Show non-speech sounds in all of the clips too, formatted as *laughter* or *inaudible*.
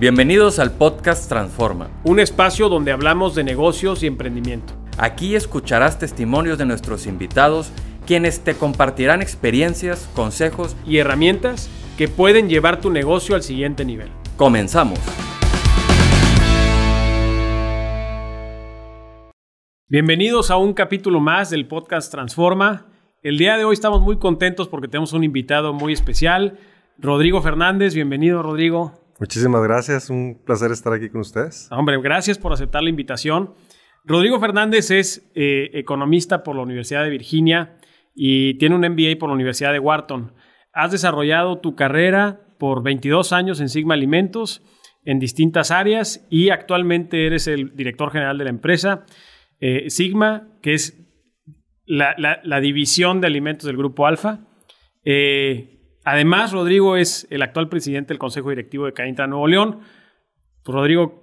Bienvenidos al podcast Transforma. Un espacio donde hablamos de negocios y emprendimiento. Aquí escucharás testimonios de nuestros invitados, quienes te compartirán experiencias, consejos y herramientas que pueden llevar tu negocio al siguiente nivel. Comenzamos. Bienvenidos a un capítulo más del podcast Transforma. El día de hoy estamos muy contentos porque tenemos un invitado muy especial, Rodrigo Fernández. Bienvenido, Rodrigo. Muchísimas gracias, un placer estar aquí con ustedes. Hombre, gracias por aceptar la invitación. Rodrigo Fernández es eh, economista por la Universidad de Virginia y tiene un MBA por la Universidad de Wharton. Has desarrollado tu carrera por 22 años en Sigma Alimentos en distintas áreas y actualmente eres el director general de la empresa eh, Sigma, que es la, división de alimentos del grupo Alfa. Eh, Además, Rodrigo es el actual presidente del Consejo Directivo de Caínta Nuevo León. Pues, Rodrigo,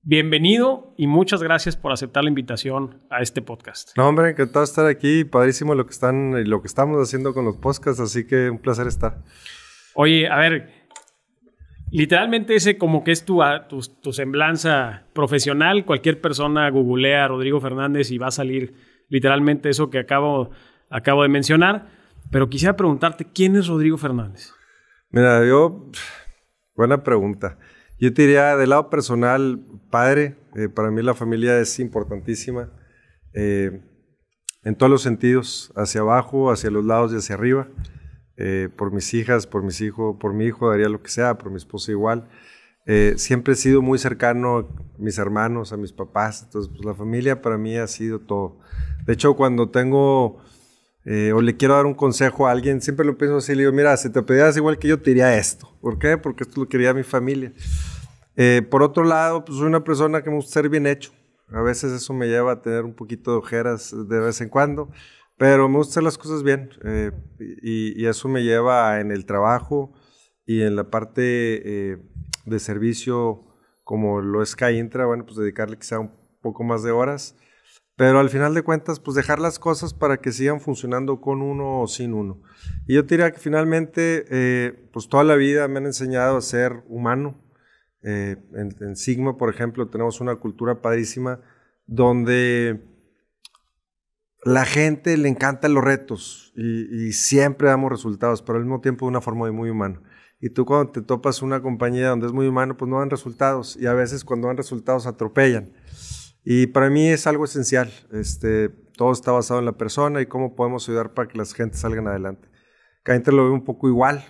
bienvenido y muchas gracias por aceptar la invitación a este podcast. No, hombre, encantado de estar aquí. Padrísimo lo que están lo que estamos haciendo con los podcasts, así que un placer estar. Oye, a ver, literalmente ese como que es tu, tu, semblanza profesional. Cualquier persona googlea a Rodrigo Fernández y va a salir literalmente eso que acabo, acabo de mencionar. Pero quisiera preguntarte, ¿quién es Rodrigo Fernández? Mira, yo, buena pregunta. Yo te diría, del lado personal, padre, eh, para mí la familia es importantísima, eh, en todos los sentidos, hacia abajo, hacia los lados y hacia arriba, eh, por mis hijas, por mis hijos, por mi hijo, daría lo que sea, por mi esposa igual. siempre he sido muy cercano a mis hermanos, a mis papás, entonces pues, la familia para mí ha sido todo. De hecho, cuando tengo eh, o le quiero dar un consejo a alguien, siempre lo pienso así, le digo, mira, si te pedías igual que yo, te diría esto. ¿Por qué? Porque esto lo quería mi familia. Eh, por otro lado, pues soy una persona que me gusta ser bien hecho. A veces eso me lleva a tener un poquito de ojeras de vez en cuando, pero me gusta las cosas bien eh, y, eso me lleva en el trabajo y en la parte de servicio como lo es intra bueno, pues dedicarle quizá un poco más de horas pero al final de cuentas, pues dejar las cosas para que sigan funcionando con uno o sin uno. Y yo diría que finalmente, eh, pues toda la vida me han enseñado a ser humano. Eh, en, Sigma, por ejemplo, tenemos una cultura padrísima donde la gente le encanta los retos y, y siempre damos resultados, pero al mismo tiempo de una forma muy humana. Y tú cuando te topas una compañía donde es muy humano, pues no dan resultados y a veces cuando dan resultados atropellan. Y para mí es algo esencial. Este, todo está basado en la persona y cómo podemos ayudar para que las gentes salgan adelante. Cainter lo ve un poco igual.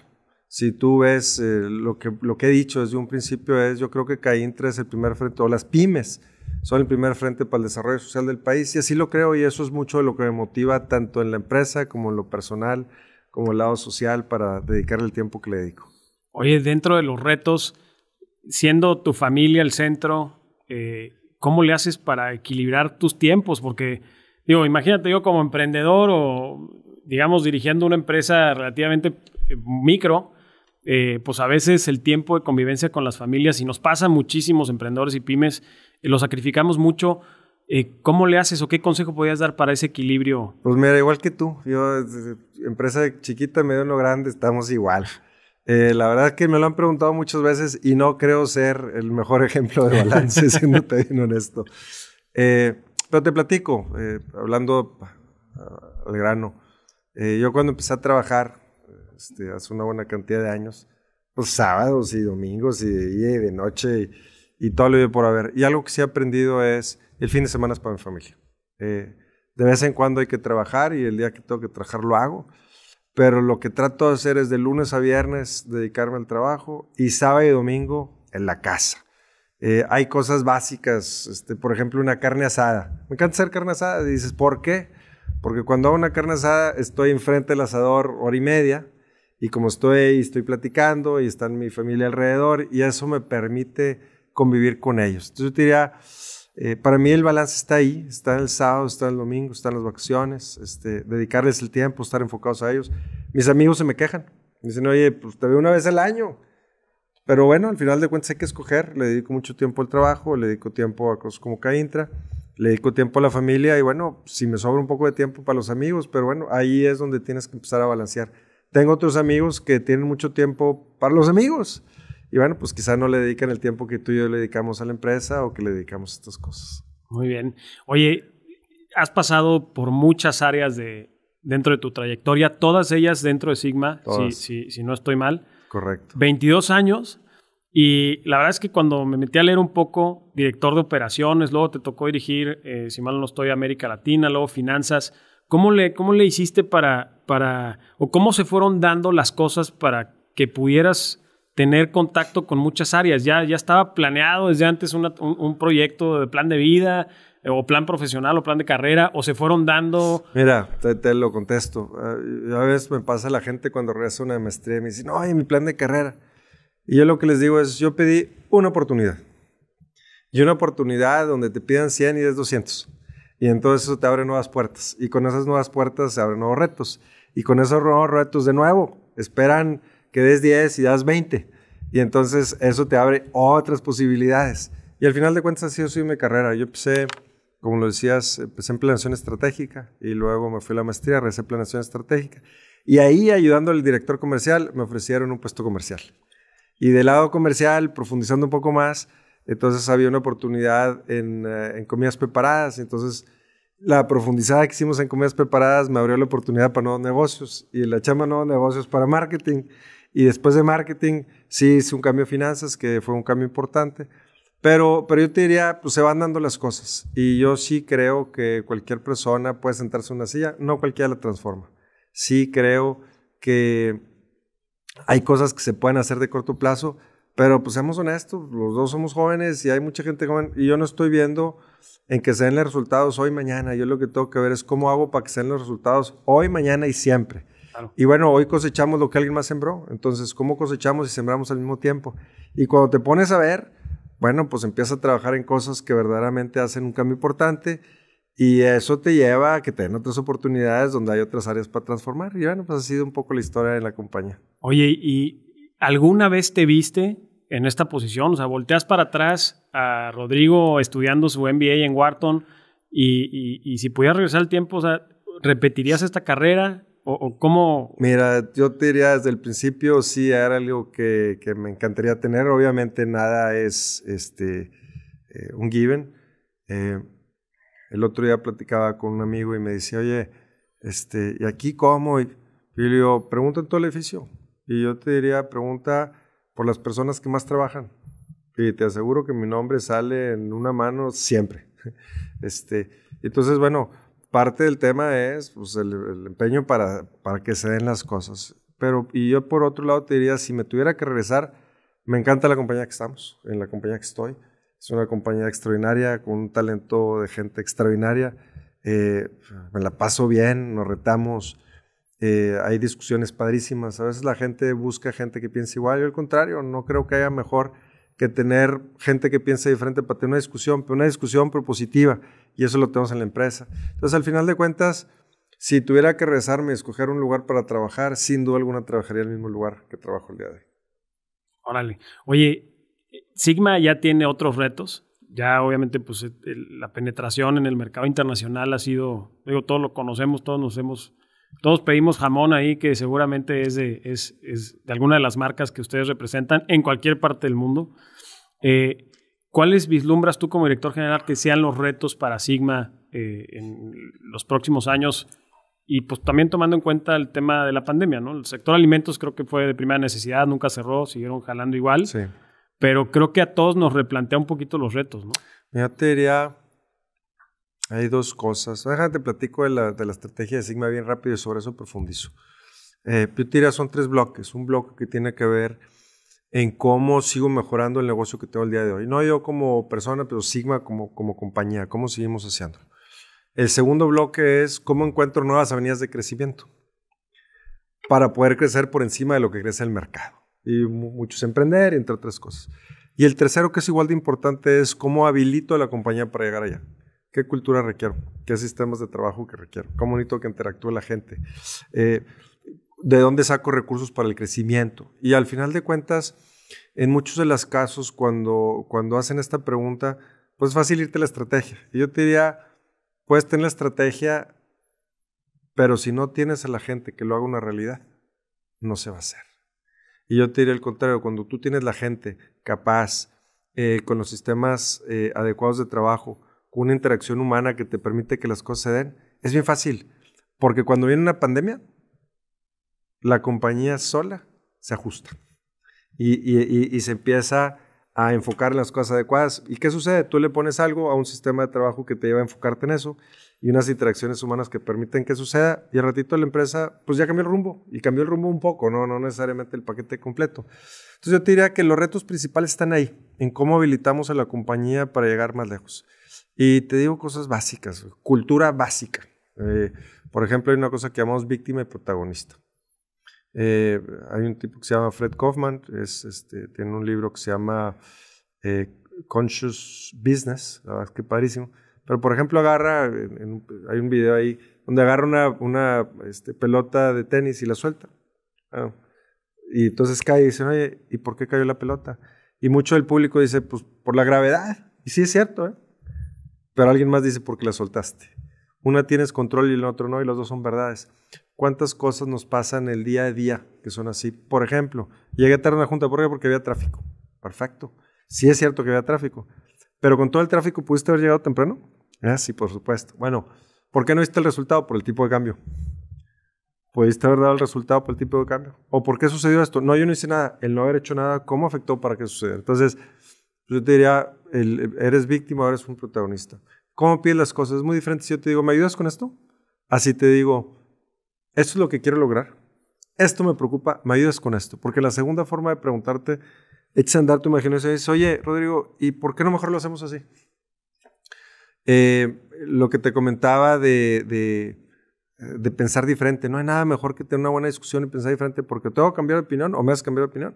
Si tú ves eh, lo, que, lo que he dicho desde un principio es, yo creo que Caintra es el primer frente, o las pymes son el primer frente para el desarrollo social del país y así lo creo y eso es mucho de lo que me motiva tanto en la empresa como en lo personal, como el lado social para dedicarle el tiempo que le dedico. Oye, dentro de los retos, siendo tu familia el centro, eh, ¿Cómo le haces para equilibrar tus tiempos? Porque, digo, imagínate yo como emprendedor o, digamos, dirigiendo una empresa relativamente eh, micro, eh, pues a veces el tiempo de convivencia con las familias, y nos pasa muchísimos emprendedores y pymes, eh, lo sacrificamos mucho. ¿Cómo le haces o qué consejo podías dar para ese equilibrio? Pues mira, igual que tú, yo, empresa chiquita, medio, lo grande, estamos igual. Eh, la verdad que me lo han preguntado muchas veces y no creo ser el mejor *laughs* ejemplo de balance, siendo *laughs* tan honesto. Eh, pero te platico, eh, hablando al grano. Eh, yo cuando empecé a trabajar, este, hace una buena cantidad de años, pues sábados y domingos y de día y de noche y, todo lo que por haber. Y algo que sí he aprendido es, el fin de semana es para mi familia. de vez en cuando hay que trabajar y el día que tengo que trabajar lo hago pero lo que trato de hacer es de lunes a viernes dedicarme al trabajo y sábado y domingo en la casa. Eh, hay cosas básicas, este, por ejemplo, una carne asada. Me encanta hacer carne asada. dices, ¿por qué? Porque cuando hago una carne asada estoy enfrente del asador hora y media y como estoy ahí, estoy platicando y están mi familia alrededor y eso me permite convivir con ellos. Entonces yo te diría, eh, para mí el balance está ahí, está el sábado, está el domingo, están las vacaciones, este, dedicarles el tiempo, estar enfocados a ellos. Mis amigos se me quejan, me dicen, oye, pues te veo una vez al año. Pero bueno, al final de cuentas hay que escoger, le dedico mucho tiempo al trabajo, le dedico tiempo a cosas como Caintra, le dedico tiempo a la familia y bueno, si me sobra un poco de tiempo para los amigos, pero bueno, ahí es donde tienes que empezar a balancear. Tengo otros amigos que tienen mucho tiempo para los amigos y bueno, pues quizá no le dedican el tiempo que tú y yo le dedicamos a la empresa o que le dedicamos a estas cosas. Muy bien. Oye, has pasado por muchas áreas de, dentro de tu trayectoria, todas ellas dentro de Sigma, si, no estoy mal. Correcto. 22 años. Y la verdad es que cuando me metí a leer un poco, director de operaciones, luego te tocó dirigir, eh, si mal no estoy, América Latina, luego finanzas. ¿Cómo le, cómo le hiciste para, para, o cómo se fueron dando las cosas para que pudieras tener contacto con muchas áreas. Ya, ya estaba planeado desde antes un, un, proyecto de plan de vida eh, o plan profesional o plan de carrera o se fueron dando... Mira, te, lo contesto. Eh, a veces me pasa la gente cuando regresa una maestría y me dice, no, mi plan de carrera. Y yo lo que les digo es, yo pedí una oportunidad. Y una oportunidad donde te pidan 100 y des 200. Y entonces eso te abre nuevas puertas. Y con esas nuevas puertas se abren nuevos retos. Y con esos nuevos retos, de nuevo, esperan que des 10 y das 20. Y entonces eso te abre otras posibilidades. Y al final de cuentas así yo soy mi carrera. Yo empecé, como lo decías, empecé en planeación estratégica y luego me fui a la maestría, regresé a planeación estratégica. Y ahí, ayudando al director comercial, me ofrecieron un puesto comercial. Y del lado comercial, profundizando un poco más, entonces había una oportunidad en, eh, comidas preparadas. Entonces, la profundizada que hicimos en comidas preparadas me abrió la oportunidad para nuevos negocios y la chama nuevos negocios para marketing. Y después de marketing, sí hice un cambio de finanzas, que fue un cambio importante. Pero, pero yo te diría, pues se van dando las cosas. Y yo sí creo que cualquier persona puede sentarse en una silla, no cualquiera la transforma. Sí creo que hay cosas que se pueden hacer de corto plazo, pero pues seamos honestos, los dos somos jóvenes y hay mucha gente joven y yo no estoy viendo en que se den los resultados hoy, mañana. Yo lo que tengo que ver es cómo hago para que se den los resultados hoy, mañana y siempre. Y bueno, hoy cosechamos lo que alguien más sembró. Entonces, ¿cómo cosechamos y sembramos al mismo tiempo? Y cuando te pones a ver, bueno, pues empiezas a trabajar en cosas que verdaderamente hacen un cambio importante y eso te lleva a que te den otras oportunidades donde hay otras áreas para transformar. Y bueno, pues ha sido un poco la historia de la compañía. Oye, ¿y alguna vez te viste en esta posición? O sea, volteas para atrás a Rodrigo estudiando su MBA en Wharton y, si pudieras regresar al tiempo, o sea, ¿repetirías esta carrera? ¿O, cómo? Mira, yo te diría desde el principio sí era algo que, que me encantaría tener. Obviamente nada es este, eh, un given. Eh, el otro día platicaba con un amigo y me decía, oye, este, ¿y aquí cómo? Y le digo, pregunta en todo el edificio. Y yo te diría, pregunta por las personas que más trabajan. Y te aseguro que mi nombre sale en una mano siempre. *laughs* Este, entonces, bueno, parte del tema es pues, el, empeño para, que se den las cosas. Pero, y yo por otro lado te diría, si me tuviera que regresar, me encanta la compañía que estamos, en la compañía que estoy. Es una compañía extraordinaria, con un talento de gente extraordinaria. Eh, me la paso bien, nos retamos. Eh, hay discusiones padrísimas. A veces la gente busca gente que piense igual. Yo al contrario, no creo que haya mejor que tener gente que piensa diferente para tener una discusión, pero una discusión propositiva, y eso lo tenemos en la empresa. Entonces, al final de cuentas, si tuviera que regresarme y escoger un lugar para trabajar, sin duda alguna trabajaría en el mismo lugar que trabajo el día de hoy. Órale. Oye, Sigma ya tiene otros retos. Ya obviamente pues la penetración en el mercado internacional ha sido, digo, todos lo conocemos, todos nos hemos todos pedimos jamón ahí, que seguramente es de, alguna de las marcas que ustedes representan en cualquier parte del mundo. Eh, ¿Cuáles vislumbras tú como director general que sean los retos para Sigma eh, en los próximos años? Y pues también tomando en cuenta el tema de la pandemia, ¿no? El sector alimentos creo que fue de primera necesidad, nunca cerró, siguieron jalando igual. Sí. Pero creo que a todos nos replantea un poquito los retos, ¿no? Mira, te diría hay dos cosas. te platico de la, de la estrategia de Sigma bien rápido y sobre eso profundizo. Piutira eh, son tres bloques. Un bloque que tiene que ver en cómo sigo mejorando el negocio que tengo el día de hoy. No yo como persona, pero Sigma como, como compañía. ¿Cómo seguimos haciéndolo? El segundo bloque es cómo encuentro nuevas avenidas de crecimiento para poder crecer por encima de lo que crece el mercado. Y muchos emprender, entre otras cosas. Y el tercero, que es igual de importante, es cómo habilito a la compañía para llegar allá. ¿Qué cultura requiero? ¿Qué sistemas de trabajo que requiero? ¿Cómo necesito que interactúe la gente? Eh, ¿De dónde saco recursos para el crecimiento? Y al final de cuentas, en muchos de los casos, cuando, cuando hacen esta pregunta, pues es fácil irte a la estrategia. Y yo te diría, puedes tener la estrategia, pero si no tienes a la gente que lo haga una realidad, no se va a hacer. Y yo te diría el contrario, cuando tú tienes la gente capaz, eh, con los sistemas eh, adecuados de trabajo, una interacción humana que te permite que las cosas se den, es bien fácil. Porque cuando viene una pandemia, la compañía sola se ajusta y, se empieza a enfocar en las cosas adecuadas. ¿Y qué sucede? Tú le pones algo a un sistema de trabajo que te lleva a enfocarte en eso y unas interacciones humanas que permiten que suceda y al ratito la empresa pues ya cambió el rumbo y cambió el rumbo un poco, no, no necesariamente el paquete completo. Entonces yo te diría que los retos principales están ahí, en cómo habilitamos a la compañía para llegar más lejos. Y te digo cosas básicas, cultura básica. Eh, por ejemplo, hay una cosa que llamamos víctima y protagonista. Eh, hay un tipo que se llama Fred Kaufman, es, este, tiene un libro que se llama eh, Conscious Business, la verdad es que padrísimo. Pero, por ejemplo, agarra, hay un video ahí donde agarra una, este, pelota de tenis y la suelta. Ah, y entonces cae y dice oye, ¿y por qué cayó la pelota? Y mucho del público dice, pues por la gravedad. Y sí es cierto, ¿eh? Pero alguien más dice, porque la soltaste. Una tienes control y el otro no, y los dos son verdades. ¿Cuántas cosas nos pasan el día a día que son así? Por ejemplo, llegué tarde a una junta, ¿por qué? Porque había tráfico. Perfecto. Sí es cierto que había tráfico. Pero con todo el tráfico, ¿pudiste haber llegado temprano? Ah, sí, por supuesto. Bueno, ¿por qué no viste el resultado? Por el tipo de cambio. ¿Pudiste haber dado el resultado por el tipo de cambio? ¿O por qué sucedió esto? No, yo no hice nada. El no haber hecho nada, ¿cómo afectó para que sucedió? Entonces, yo te diría, eres víctima, ahora eres un protagonista. ¿Cómo pides las cosas? Es muy diferente si yo te digo, ¿me ayudas con esto? Así te digo, esto es lo que quiero lograr, esto me preocupa, ¿me ayudas con esto? Porque la segunda forma de preguntarte, echas a andar tu imaginación y dices, oye, Rodrigo, ¿y por qué no mejor lo hacemos así? Eh, lo que te comentaba de, pensar diferente, no hay nada mejor que tener una buena discusión y pensar diferente porque tengo que cambiar de opinión o me has cambiado de opinión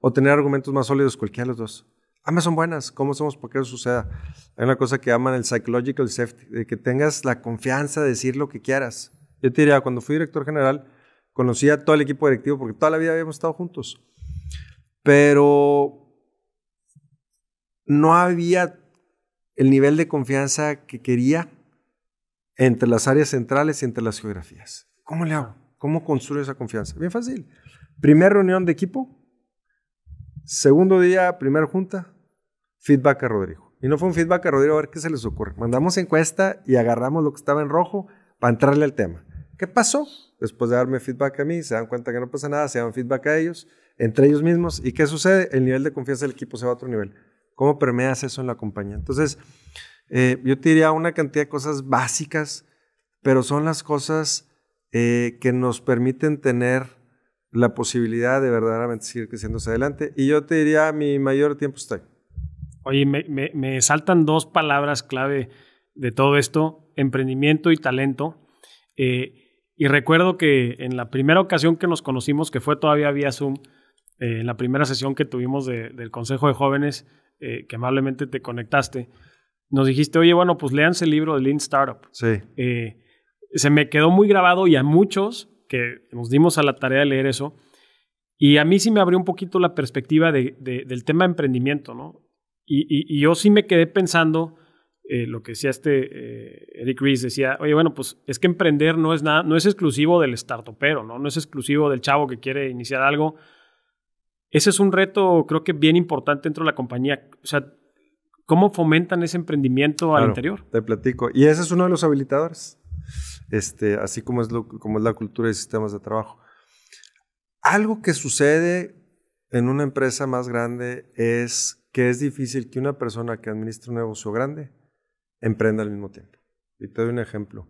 o tener argumentos más sólidos, cualquiera de los dos ambas ah, son buenas. ¿Cómo somos para que eso suceda? Hay una cosa que llaman el psychological safety, de que tengas la confianza de decir lo que quieras. Yo te diría, cuando fui director general, conocí a todo el equipo directivo porque toda la vida habíamos estado juntos. Pero no había el nivel de confianza que quería entre las áreas centrales y entre las geografías. ¿Cómo le hago? ¿Cómo construyo esa confianza? Bien fácil. Primera reunión de equipo, Segundo día, primera junta, feedback a Rodrigo. Y no fue un feedback a Rodrigo a ver qué se les ocurre. Mandamos encuesta y agarramos lo que estaba en rojo para entrarle al tema. ¿Qué pasó? Después de darme feedback a mí, se dan cuenta que no pasa nada, se dan feedback a ellos, entre ellos mismos. ¿Y qué sucede? El nivel de confianza del equipo se va a otro nivel. ¿Cómo permeas eso en la compañía? Entonces, eh, yo te diría una cantidad de cosas básicas, pero son las cosas eh, que nos permiten tener la posibilidad de verdaderamente seguir creciendo hacia adelante. Y yo te diría, mi mayor tiempo está ahí. Oye, me, saltan dos palabras clave de todo esto, emprendimiento y talento. Eh, y recuerdo que en la primera ocasión que nos conocimos, que fue todavía vía Zoom, eh, en la primera sesión que tuvimos del Consejo de Jóvenes, eh, que amablemente te conectaste, nos dijiste, oye, bueno, pues léanse el libro de Lean Startup. Sí. se me quedó muy grabado y a muchos que nos dimos a la tarea de leer eso. Y a mí sí me abrió un poquito la perspectiva del tema de emprendimiento, ¿no? Y, yo sí me quedé pensando eh, lo que decía este eh, Eric Ries, decía, oye, bueno, pues es que emprender no es nada, no es exclusivo del startupero, ¿no? No es exclusivo del chavo que quiere iniciar algo. Ese es un reto, creo que bien importante dentro de la compañía. O sea, ¿cómo fomentan ese emprendimiento al interior? Te platico. Y ese es uno de los habilitadores. Este, así como es, la cultura y sistemas de trabajo. Algo que sucede en una empresa más grande es que es difícil que una persona que administra un negocio grande emprenda al mismo tiempo. Y te doy un ejemplo.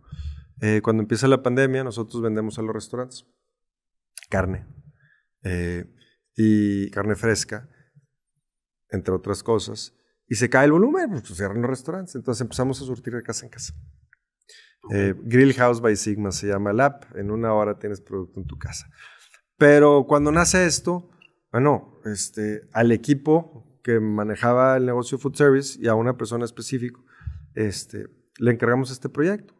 Eh, cuando empieza la pandemia, nosotros vendemos a los restaurantes carne eh, y carne fresca, entre otras cosas, y se cae el volumen, pues cierran los restaurantes. Entonces empezamos a surtir de casa en casa. Eh, Grill House by Sigma se llama el app. En una hora tienes producto en tu casa. Pero cuando nace esto, bueno, este, al equipo que manejaba el negocio food service y a una persona específica, este, le encargamos este proyecto.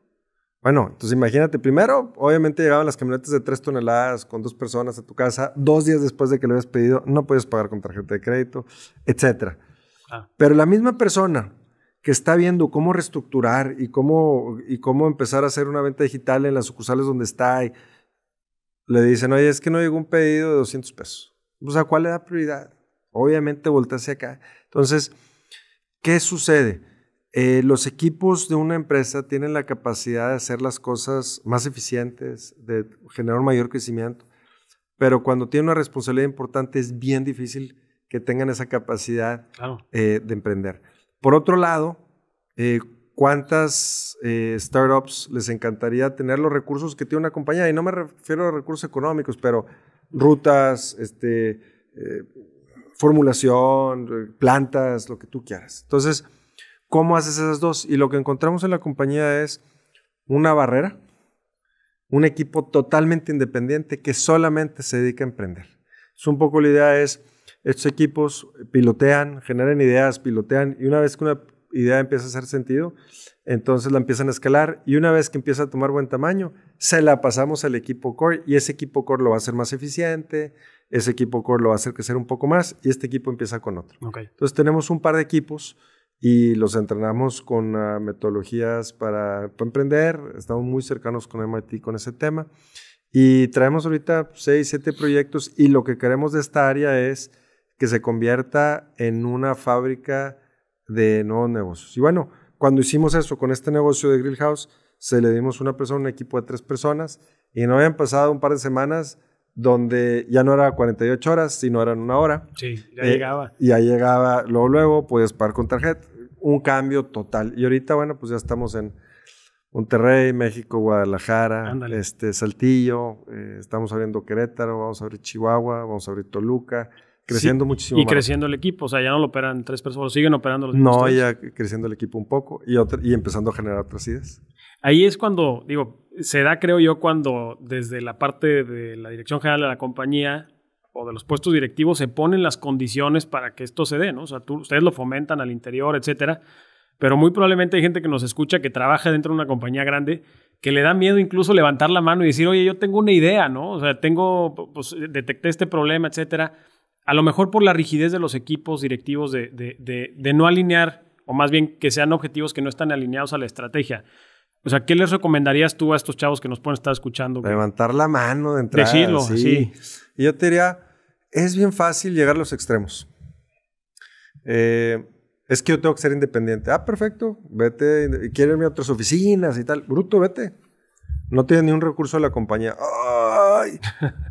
Bueno, entonces imagínate, primero, obviamente llegaban las camionetas de 3 toneladas con dos personas a tu casa, dos días después de que lo habías pedido, no podías pagar con tarjeta de crédito, etc. Ah. Pero la misma persona que está viendo cómo reestructurar y cómo, y cómo empezar a hacer una venta digital en las sucursales donde está, y le dicen, oye, es que no llegó un pedido de 200 pesos. O pues, sea, ¿cuál le da prioridad? Obviamente voltearse acá. Entonces, ¿qué sucede? Eh, los equipos de una empresa tienen la capacidad de hacer las cosas más eficientes, de generar mayor crecimiento, pero cuando tiene una responsabilidad importante es bien difícil que tengan esa capacidad eh, de emprender. Por otro lado, eh, ¿cuántas eh, startups les encantaría tener los recursos que tiene una compañía? Y no me refiero a recursos económicos, pero rutas, este, eh, formulación, plantas, lo que tú quieras. Entonces, ¿cómo haces esas dos? Y lo que encontramos en la compañía es una barrera, un equipo totalmente independiente que solamente se dedica a emprender. Es un poco la idea es estos equipos pilotean, generan ideas, pilotean, y una vez que una idea empieza a hacer sentido, entonces la empiezan a escalar, y una vez que empieza a tomar buen tamaño, se la pasamos al equipo core, y ese equipo core lo va a hacer más eficiente, ese equipo core lo va a hacer crecer un poco más, y este equipo empieza con otro. Entonces tenemos un par de equipos y los entrenamos con ah, metodologías para, para, emprender, estamos muy cercanos con MIT con ese tema. Y traemos ahorita seis siete proyectos y lo que queremos de esta área es que se convierta en una fábrica de nuevos negocios. Y bueno, cuando hicimos eso con este negocio de Grill House, se le dimos una persona, un equipo de tres personas, y no habían pasado un par de semanas donde ya no era 48 horas, sino eran una hora. Sí, ya eh, llegaba. llegaba. Ya llegaba, luego, luego, podías pagar con tarjeta. Un cambio total. Y ahorita, bueno, pues ya estamos en Monterrey, México, Guadalajara, este, Saltillo, eh, estamos abriendo Querétaro, vamos a abrir Chihuahua, vamos a abrir Toluca creciendo muchísimo. Y creciendo el equipo, o sea, ya no lo operan tres personas, siguen operando los No, ya creciendo el equipo un poco y, y empezando a generar otras ideas. Ahí es cuando, digo, se da, creo yo, cuando desde la parte de la dirección general de la compañía o de los puestos directivos se ponen las condiciones para que esto se dé, ¿no? O sea, ustedes lo fomentan al interior, etcétera, pero muy probablemente hay gente que nos escucha que trabaja dentro de una compañía grande que le da miedo incluso levantar la mano y decir, oye, yo tengo una idea, ¿no? O sea, tengo, pues detecté este problema, etcétera a lo mejor por la rigidez de los equipos directivos de, no alinear, o más bien que sean objetivos que no están alineados a la estrategia. O sea, ¿qué les recomendarías tú a estos chavos que nos pueden estar escuchando? Levantar la mano de entrada. Decirlo, sí. yo te diría, es bien fácil llegar a los extremos. Eh, es que yo tengo que ser independiente. Ah, perfecto, vete, quiero irme a otras oficinas y tal. Bruto, vete. No tiene ni un recurso de la compañía. Ay. *laughs*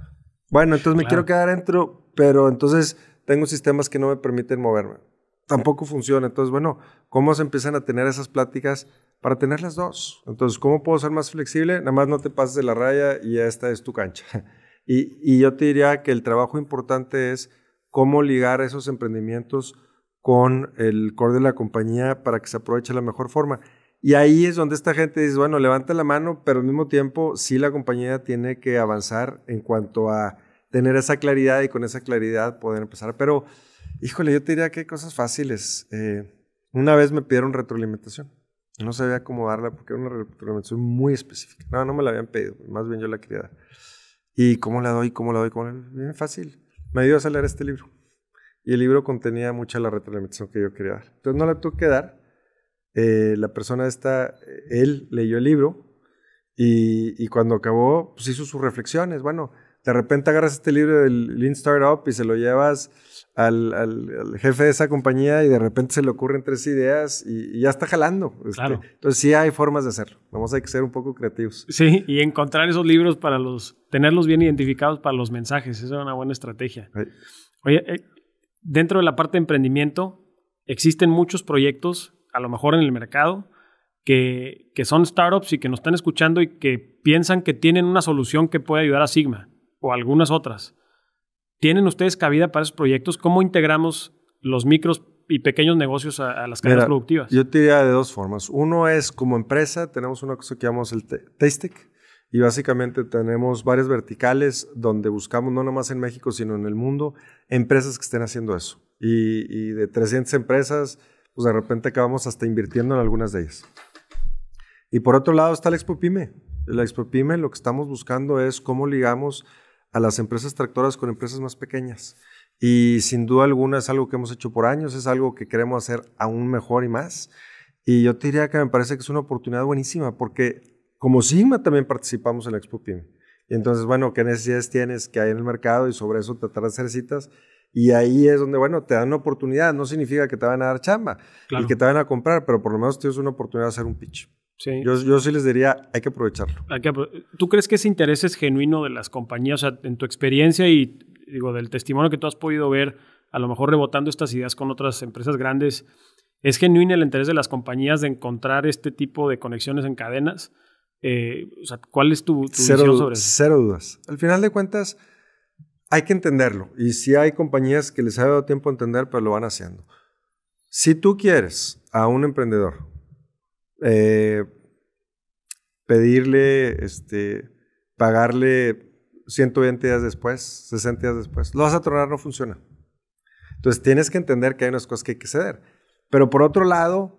Bueno, entonces me quiero quedar dentro pero entonces tengo sistemas que no me permiten moverme. Tampoco funciona. Entonces, bueno, ¿cómo se empiezan a tener esas pláticas para tener las dos? Entonces, ¿cómo puedo ser más flexible? Nada más no te pases de la raya y ya esta es tu cancha. *laughs* Y, y yo te diría que el trabajo importante es cómo ligar esos emprendimientos con el core de la compañía para que se aproveche de la mejor forma. Y ahí es donde esta gente dice, bueno, levanta la mano, pero al mismo tiempo sí la compañía tiene que avanzar en cuanto a tener esa claridad y con esa claridad poder empezar. Pero, híjole, yo te diría que cosas fáciles. Eh, una vez me pidieron retroalimentación. No sabía cómo darla porque era una retroalimentación muy específica. No, no me la habían pedido, más bien yo la quería dar. ¿Y cómo la doy? ¿Cómo la doy? ¿Cómo Bien fácil. Me dio a leer este libro. Y el libro contenía mucha la retroalimentación que yo quería dar. Entonces no la tuve que dar. Eh, la persona esta, él leyó el libro y, y cuando acabó, pues hizo sus reflexiones. Bueno, de repente agarras este libro del Lean Startup y se lo llevas al, jefe de esa compañía y de repente se le ocurren tres ideas y, ya está jalando. Este, entonces sí hay formas de hacerlo, vamos a que ser un poco creativos. Sí, y encontrar esos libros para los, tenerlos bien identificados para los mensajes, esa es una buena estrategia. Oye, eh, dentro de la parte de emprendimiento, existen muchos proyectos, a lo mejor en el mercado, que, que, son startups y que nos están escuchando y que piensan que tienen una solución que puede ayudar a Sigma o algunas otras. ¿Tienen ustedes cabida para esos proyectos? ¿Cómo integramos los micros y pequeños negocios a, las cadenas productivas? Yo te diría de dos formas. Uno es como empresa, tenemos una cosa que llamamos el Tastec y básicamente tenemos varias verticales donde buscamos, no nomás en México, sino en el mundo, empresas que estén haciendo eso. Y, y de 300 empresas, pues de repente acabamos hasta invirtiendo en algunas de ellas. Y por otro lado está la Expo Pyme. La Expo lo que estamos buscando es cómo ligamos a las empresas tractoras con empresas más pequeñas. Y sin duda alguna es algo que hemos hecho por años, es algo que queremos hacer aún mejor y más. Y yo te diría que me parece que es una oportunidad buenísima porque como Sigma también participamos en la Expo PYME. Y entonces, bueno, qué necesidades tienes que hay en el mercado y sobre eso tratar de hacer citas. Y ahí es donde, bueno, te dan una oportunidad. No significa que te van a dar chamba y que te van a comprar, pero por lo menos tienes una oportunidad de hacer un pitch. Yo, yo, sí les diría, hay que aprovecharlo. ¿Tú crees que ese interés es genuino de las compañías? O sea, en tu experiencia y digo, del testimonio que tú has podido ver, a lo mejor rebotando estas ideas con otras empresas grandes, ¿es genuino el interés de las compañías de encontrar este tipo de conexiones en cadenas? Eh, o sea, ¿cuál es tu, tu cero, visión sobre eso? Cero dudas. Al final de cuentas, hay que entenderlo. Y si hay compañías que les ha dado tiempo a entender, pero lo van haciendo. Si tú quieres a un emprendedor, eh, pedirle, este, pagarle 120 días después, 60 días después. Lo vas a tronar, no funciona. Entonces tienes que entender que hay unas cosas que hay que ceder. Pero por otro lado,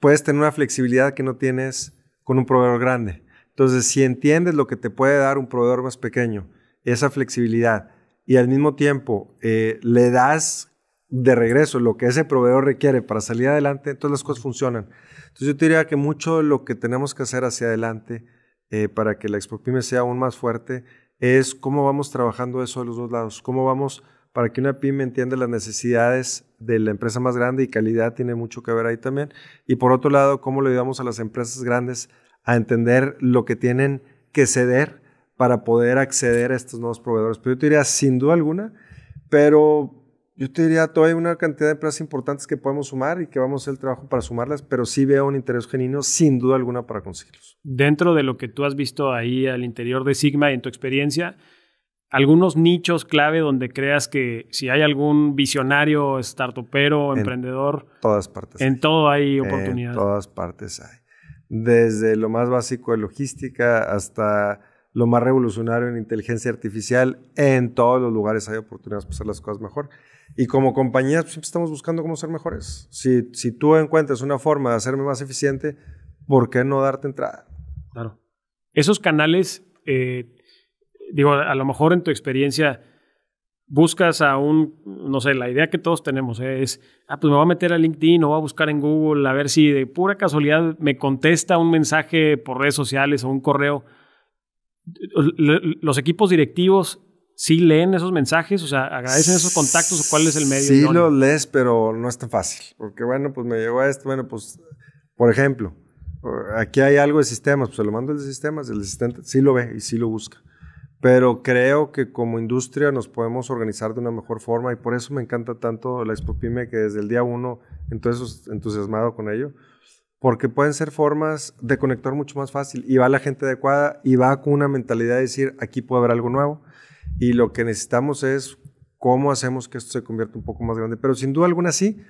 puedes tener una flexibilidad que no tienes con un proveedor grande. Entonces, si entiendes lo que te puede dar un proveedor más pequeño, esa flexibilidad, y al mismo tiempo eh, le das de regreso lo que ese proveedor requiere para salir adelante, entonces las cosas funcionan. Entonces yo te diría que mucho lo que tenemos que hacer hacia adelante eh, para que la pyme sea aún más fuerte es cómo vamos trabajando eso de los dos lados, cómo vamos para que una pyme entienda las necesidades de la empresa más grande y calidad tiene mucho que ver ahí también. Y por otro lado, cómo le ayudamos a las empresas grandes a entender lo que tienen que ceder para poder acceder a estos nuevos proveedores. Pero yo te diría, sin duda alguna, pero yo te diría, todavía hay una cantidad de empresas importantes que podemos sumar y que vamos a hacer el trabajo para sumarlas, pero sí veo un interés genuino sin duda alguna para conseguirlos. Dentro de lo que tú has visto ahí al interior de Sigma y en tu experiencia, algunos nichos clave donde creas que si hay algún visionario, startupero, en emprendedor. Todas partes. En todo hay oportunidades. En todas partes hay. Desde lo más básico de logística hasta lo más revolucionario en inteligencia artificial. En todos los lugares hay oportunidades para hacer las cosas mejor. Y como compañías pues, siempre estamos buscando cómo ser mejores. Si, si tú encuentras una forma de hacerme más eficiente, ¿por qué no darte entrada? Claro. Esos canales, eh, digo, a lo mejor en tu experiencia buscas a un, no sé, la idea que todos tenemos eh, es, ah, pues me voy a meter a LinkedIn o voy a buscar en Google a ver si de pura casualidad me contesta un mensaje por redes sociales o un correo los equipos directivos sí leen esos mensajes, o sea, agradecen esos contactos o cuál es el medio. Sí los lees, pero no es tan fácil, porque bueno, pues me llegó a esto, bueno, pues, por ejemplo, aquí hay algo de sistemas, pues se lo mando de sistemas, el asistente sí lo ve y sí lo busca. Pero creo que como industria nos podemos organizar de una mejor forma y por eso me encanta tanto la Pyme que desde el día uno entonces entusiasmado con ello, porque pueden ser formas de conectar mucho más fácil y va la gente adecuada y va con una mentalidad de decir, aquí puede haber algo nuevo y lo que necesitamos es cómo hacemos que esto se convierta un poco más grande, pero sin duda alguna sí,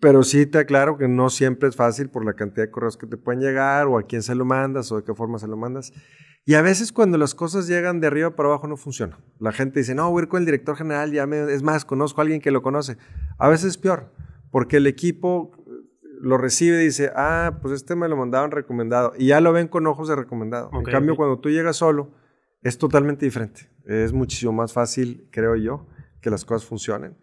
pero sí te aclaro que no siempre es fácil por la cantidad de correos que te pueden llegar o a quién se lo mandas o de qué forma se lo mandas. Y a veces cuando las cosas llegan de arriba para abajo no funciona. La gente dice, no, voy a ir con el director general, ya me, es más, conozco a alguien que lo conoce. A veces es peor, porque el equipo lo recibe y dice, ah, pues este me lo mandaban recomendado. Y ya lo ven con ojos de recomendado. en cambio, cuando tú llegas solo, es totalmente diferente. Es muchísimo más fácil, creo yo, que las cosas funcionen.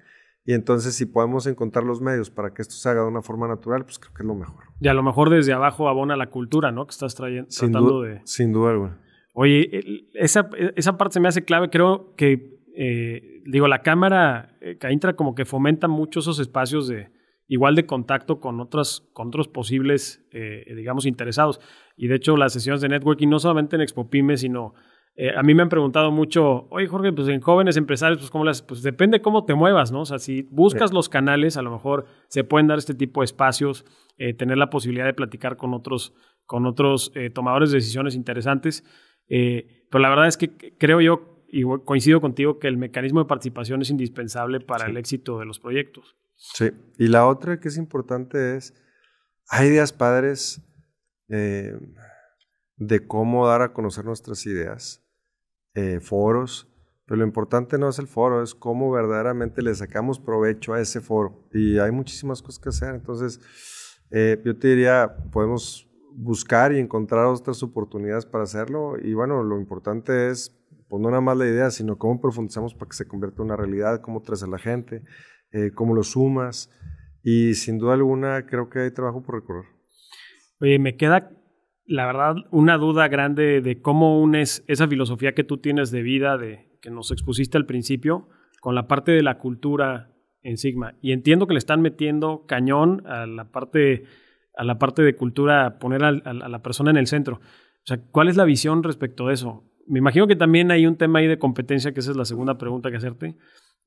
Y entonces, si podemos encontrar los medios para que esto se haga de una forma natural, pues creo que es lo mejor. Y a lo mejor desde abajo abona la cultura, ¿no? Que estás trayendo, sin tratando de. Sin duda alguna. Oye, esa, esa parte se me hace clave. Creo que, eh, digo, la cámara, eh, entra como que fomenta mucho esos espacios de, igual de contacto con, otras, con otros posibles, eh, digamos, interesados. Y de hecho, las sesiones de networking, no solamente en Expo Pyme, sino eh, a mí me han preguntado mucho, oye Jorge, pues en jóvenes empresarios, pues cómo las, pues depende cómo te muevas, ¿no? O sea, si buscas los canales, a lo mejor se pueden dar este tipo de espacios, eh, tener la posibilidad de platicar con otros, con otros tomadores de decisiones interesantes. pero la verdad es que creo yo, y coincido contigo, que el mecanismo de participación es indispensable para el éxito de los proyectos. Sí, y la otra que es importante es, hay ideas padres eh, de cómo dar a conocer nuestras ideas, eh, foros, pero lo importante no es el foro, es cómo verdaderamente le sacamos provecho a ese foro. Y hay muchísimas cosas que hacer, entonces eh, yo te diría, podemos buscar y encontrar otras oportunidades para hacerlo. Y bueno, lo importante es, pues no nada más la idea, sino cómo profundizamos para que se convierta en una realidad, cómo traes a la gente eh, cómo lo sumas. Y sin duda alguna, creo que hay trabajo por recorrer. Oye, me queda, la verdad, una duda grande de cómo unes esa filosofía que tú tienes de vida, de que nos expusiste al principio, con la parte de la cultura en Sigma. Y entiendo que le están metiendo cañón a la parte, a la parte de cultura, poner a, a la persona en el centro. O sea, ¿cuál es la visión respecto de eso? Me imagino que también hay un tema ahí de competencia, que esa es la segunda pregunta que hacerte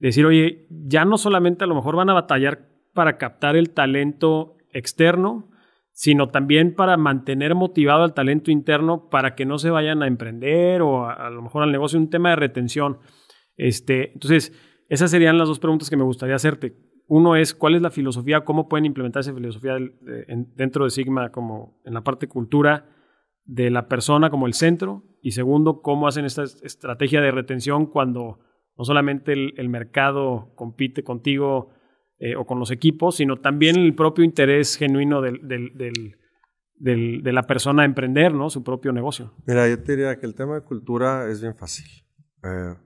decir, oye, ya no solamente a lo mejor van a batallar para captar el talento externo, sino también para mantener motivado al talento interno para que no se vayan a emprender o a, lo mejor al negocio, un tema de retención. Este, entonces, esas serían las dos preguntas que me gustaría hacerte. Uno es, ¿cuál es la filosofía? ¿Cómo pueden implementar esa filosofía dentro de Sigma, como en la parte cultura de la persona como el centro? Y segundo, ¿cómo hacen esta estrategia de retención cuando no solamente el, mercado compite contigo eh, o con los equipos, sino también el propio interés genuino de la persona a emprender ¿no? su propio negocio. Mira, yo te diría que el tema de cultura es bien fácil. Eh,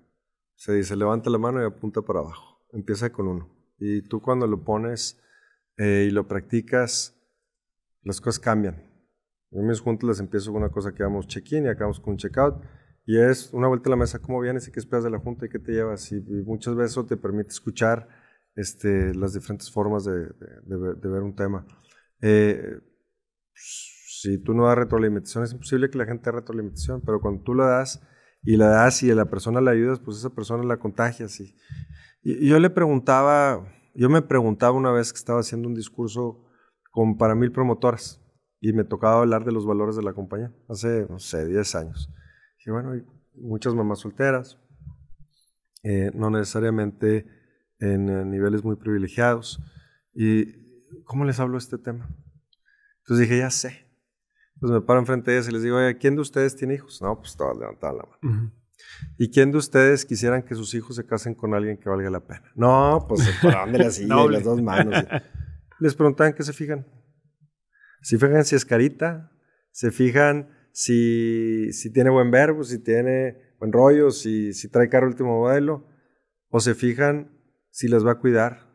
se dice, levanta la mano y apunta para abajo. Empieza con uno. Y tú cuando lo pones eh, y lo practicas, las cosas cambian. Yo mis juntas les empiezo con una cosa que llamamos check-in y acabamos con un check-out. Y es una vuelta a la mesa, ¿cómo vienes y qué esperas de la Junta y qué te llevas? Y, muchas veces eso te permite escuchar este, las diferentes formas de, ver un tema. Eh, si tú no das retroalimentación, es imposible que la gente dé retroalimentación, pero cuando tú la das y la das y a la persona la ayudas, pues esa persona la contagias. Y, y yo le preguntaba, yo me preguntaba una vez que estaba haciendo un discurso con para mil promotoras y me tocaba hablar de los valores de la compañía, hace, no sé, 10 años que bueno, hay muchas mamás solteras, eh, no necesariamente en, eh, niveles muy privilegiados. ¿Y cómo les hablo de este tema? Entonces dije, ya sé. Entonces pues me paro enfrente de ellas y les digo, oye, ¿quién de ustedes tiene hijos? No, pues todas levantaban la mano. ¿Y quién de ustedes quisieran que sus hijos se casen con alguien que valga la pena? No, pues de la silla y las dos manos. les preguntaban qué se fijan. Si fijan si es carita, se fijan si, tiene buen verbo, si tiene buen rollo, si, si trae carro último modelo, o se fijan si las va a cuidar,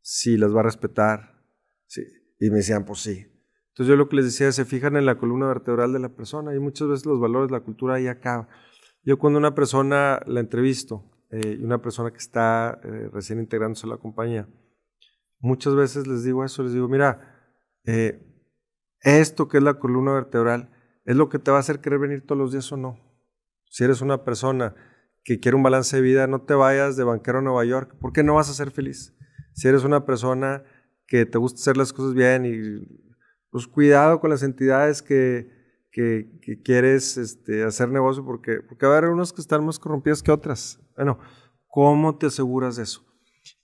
si las va a respetar. Si, y me decían, pues sí. Entonces yo lo que les decía, se fijan en la columna vertebral de la persona y muchas veces los valores, la cultura ahí acaba. Yo cuando una persona la entrevisto, eh, y una persona que está eh, recién integrándose a la compañía, muchas veces les digo eso, les digo, mira, eh, esto que es la columna vertebral, es lo que te va a hacer querer venir todos los días o no. Si eres una persona que quiere un balance de vida, no te vayas de banquero a Nueva York, porque no vas a ser feliz. Si eres una persona que te gusta hacer las cosas bien y pues cuidado con las entidades que, que, quieres este, hacer negocio, porque, porque va a haber unas que están más corrompidas que otras. Bueno, ¿cómo te aseguras de eso?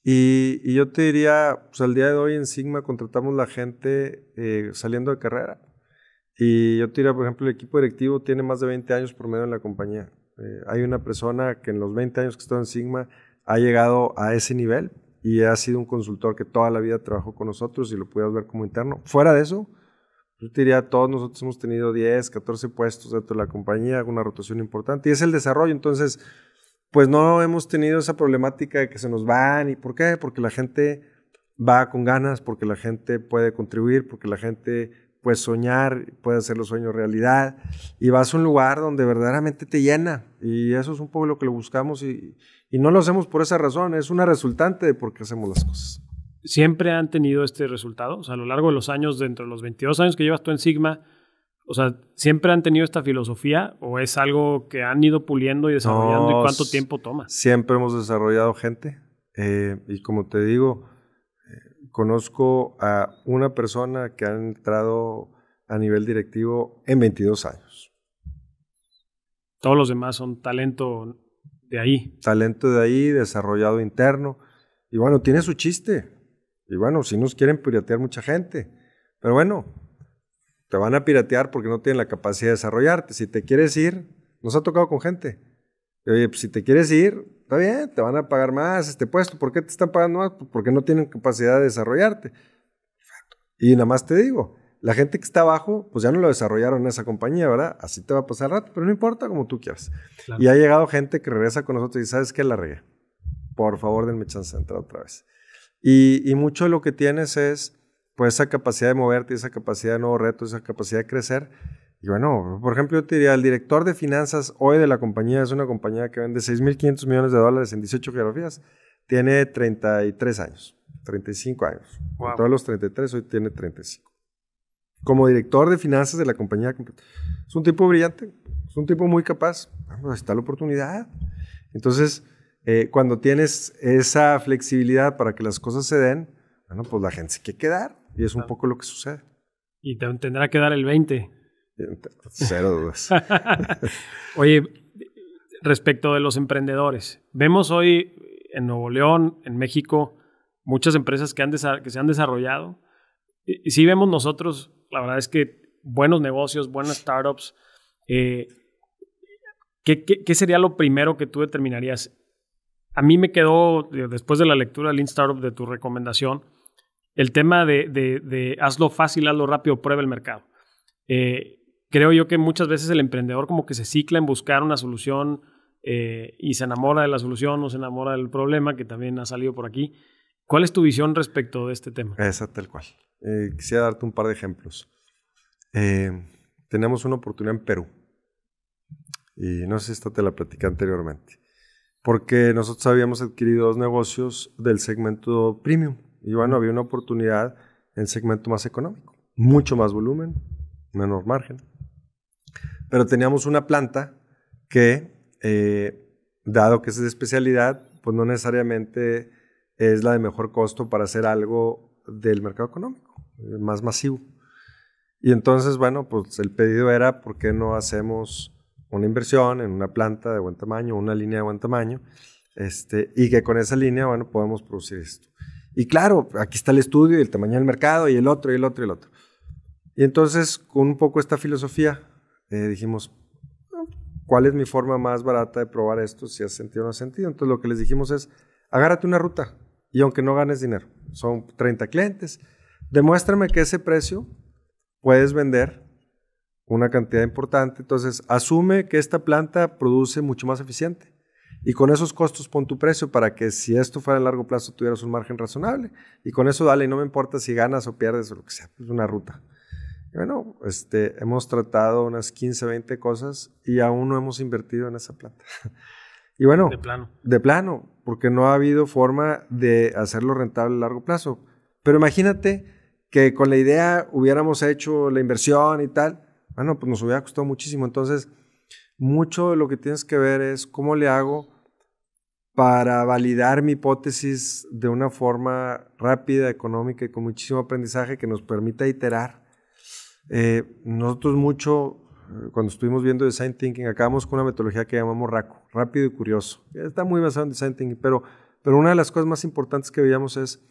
Y, yo te diría, pues al día de hoy en Sigma contratamos la gente eh, saliendo de carrera. Y yo te diría, por ejemplo, el equipo directivo tiene más de 20 años por medio en la compañía. Eh, hay una persona que en los 20 años que está en Sigma ha llegado a ese nivel y ha sido un consultor que toda la vida trabajó con nosotros y lo puedes ver como interno. Fuera de eso, yo diría, todos nosotros hemos tenido 10, 14 puestos dentro de la compañía, una rotación importante y es el desarrollo. Entonces, pues no hemos tenido esa problemática de que se nos van. ¿Y por qué? Porque la gente va con ganas, porque la gente puede contribuir, porque la gente puedes soñar, puedes hacer los sueños realidad y vas a un lugar donde verdaderamente te llena. Y eso es un poco lo que lo buscamos y, no lo hacemos por esa razón, es una resultante de por qué hacemos las cosas. ¿Siempre han tenido este resultado? O sea, a lo largo de los años, dentro de los 22 años que llevas tú en Sigma, o sea, ¿siempre han tenido esta filosofía o es algo que han ido puliendo y desarrollando y cuánto tiempo toma? Siempre hemos desarrollado gente eh, y como te digo, conozco a una persona que ha entrado a nivel directivo en 22 años. Todos los demás son talento de ahí. Talento de ahí, desarrollado interno. Y bueno, tiene su chiste. Y bueno, si nos quieren piratear mucha gente. Pero bueno, te van a piratear porque no tienen la capacidad de desarrollarte. Si te quieres ir, nos ha tocado con gente. Oye, pues, si te quieres ir, está bien, te van a pagar más este puesto. ¿Por qué te están pagando más? Pues porque no tienen capacidad de desarrollarte. Y nada más te digo, la gente que está abajo, pues ya no lo desarrollaron en esa compañía, ¿verdad? Así te va a pasar rato, pero no importa, como tú quieras. Y ha llegado gente que regresa con nosotros y sabes qué? la regué. Por favor, denme chance de entrar otra vez. Y, y, mucho de lo que tienes es, pues, esa capacidad de moverte, esa capacidad de nuevo reto, esa capacidad de crecer. Y bueno, por ejemplo, yo te diría, el director de finanzas hoy de la compañía es una compañía que vende 6.500 millones de dólares en 18 geografías, tiene 33 años, 35 años. Todos los 33, hoy tiene 35. Como director de finanzas de la compañía, es un tipo brillante, es un tipo muy capaz, ah, pues, Ahí está la oportunidad. Entonces, eh, cuando tienes esa flexibilidad para que las cosas se den, bueno, pues la gente se quiere quedar y es un poco lo que sucede. Y tendrá que dar el 20 Cero dudas. *laughs* Oye, respecto de los emprendedores, vemos hoy en Nuevo León, en México, muchas empresas que, se han desarrollado. Y, si vemos nosotros, la verdad es que buenos negocios, buenas startups. Eh, ¿qué, sería lo primero que tú determinarías? A mí me quedó, después de la lectura del Lean de tu recomendación, el tema de, hazlo fácil, hazlo rápido, prueba el mercado. Eh, creo yo que muchas veces el emprendedor como que se cicla en buscar una solución eh, y se enamora de la solución o se enamora del problema que también ha salido por aquí. ¿Cuál es tu visión respecto de este tema? Exacto tal cual. Eh, quisiera darte un par de ejemplos. Eh, tenemos una oportunidad en Perú. Y no sé si esta te la platicé anteriormente. Porque nosotros habíamos adquirido dos negocios del segmento premium. Y bueno, había una oportunidad en el segmento más económico. Mucho más volumen, menor margen. Pero teníamos una planta que, eh, dado que es de especialidad, pues no necesariamente es la de mejor costo para hacer algo del mercado económico, eh, más masivo. Y entonces, bueno, pues el pedido era, ¿por qué no hacemos una inversión en una planta de buen tamaño, una línea de buen tamaño? Este, y que con esa línea, bueno, podemos producir esto. Y claro, aquí está el estudio y el tamaño del mercado y el otro y el otro y el otro. Y entonces, con un poco esta filosofía, eh, dijimos, ¿cuál es mi forma más barata de probar esto? Si ha sentido o no ha sentido. Entonces lo que les dijimos es, agárrate una ruta y aunque no ganes dinero, son 30 clientes, demuéstrame que ese precio puedes vender una cantidad importante. Entonces asume que esta planta produce mucho más eficiente. Y con esos costos pon tu precio para que si esto fuera a largo plazo tuvieras un margen razonable. Y con eso dale, y no me importa si ganas o pierdes o lo que sea, pues, es una ruta bueno, este, hemos tratado unas 15, 20 cosas y aún no hemos invertido en esa planta. *laughs* Y bueno, de plano. De plano, porque no ha habido forma de hacerlo rentable a largo plazo. Pero imagínate que con la idea hubiéramos hecho la inversión y tal, bueno, pues nos hubiera costado muchísimo. Entonces, mucho de lo que tienes que ver es cómo le hago para validar mi hipótesis de una forma rápida, económica y con muchísimo aprendizaje que nos permita iterar eh, nosotros mucho, eh, cuando estuvimos viendo Design Thinking, acabamos con una metodología que llamamos RACO, rápido y curioso. Está muy basado en Design Thinking, pero, pero una de las cosas más importantes que veíamos es